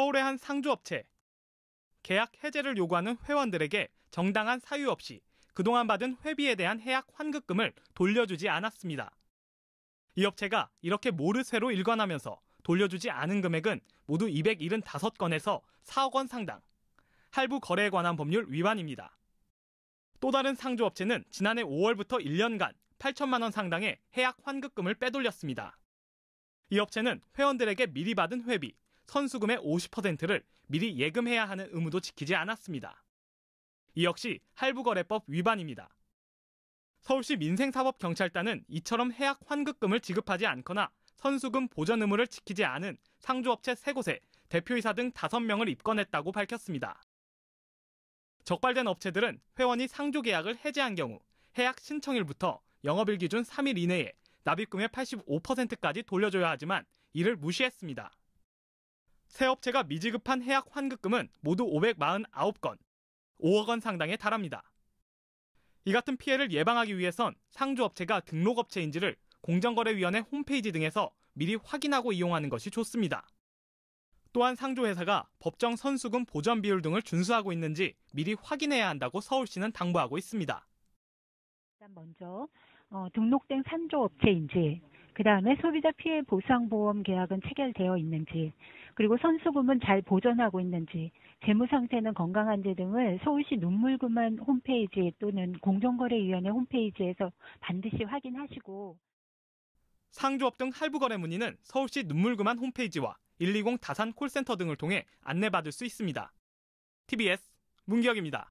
서울의 한 상주업체 계약 해제를 요구하는 회원들에게 정당한 사유 없이 그동안 받은 회비에 대한 해약 환급금을 돌려주지 않았습니다. 이 업체가 이렇게 모르쇠로 일관하면서 돌려주지 않은 금액은 모두 275건에서 4억 원 상당, 할부 거래에 관한 법률 위반입니다. 또 다른 상조업체는 지난해 5월부터 1년간 8천만 원 상당의 해약 환급금을 빼돌렸습니다. 이 업체는 회원들에게 미리 받은 회비 선수금의 50%를 미리 예금해야 하는 의무도 지키지 않았습니다. 이 역시 할부거래법 위반입니다. 서울시 민생사법경찰단은 이처럼 해약 환급금을 지급하지 않거나 선수금 보전 의무를 지키지 않은 상조업체 3곳에 대표이사 등 5명을 입건했다고 밝혔습니다. 적발된 업체들은 회원이 상조 계약을 해제한 경우 해약 신청일부터 영업일 기준 3일 이내에 납입금의 85%까지 돌려줘야 하지만 이를 무시했습니다. 새 업체가 미지급한 해약 환급금은 모두 549건, 5억 원 상당에 달합니다. 이 같은 피해를 예방하기 위해선 상조업체가 등록업체인지를 공정거래위원회 홈페이지 등에서 미리 확인하고 이용하는 것이 좋습니다. 또한 상조회사가 법정 선수금 보전 비율 등을 준수하고 있는지 미리 확인해야 한다고 서울시는 당부하고 있습니다. 일단 먼저 어, 등록된 산조 업체인지 그 다음에 소비자 피해 보상보험 계약은 체결되어 있는지, 그리고 선수금은 잘보전하고 있는지, 재무 상태는 건강한지 등을 서울시 눈물금만 홈페이지 또는 공정거래위원회 홈페이지에서 반드시 확인하시고 상조업 등 할부 거래 문의는 서울시 눈물금만 홈페이지와 120 다산 콜센터 등을 통해 안내받을 수 있습니다. TBS 문기혁입니다.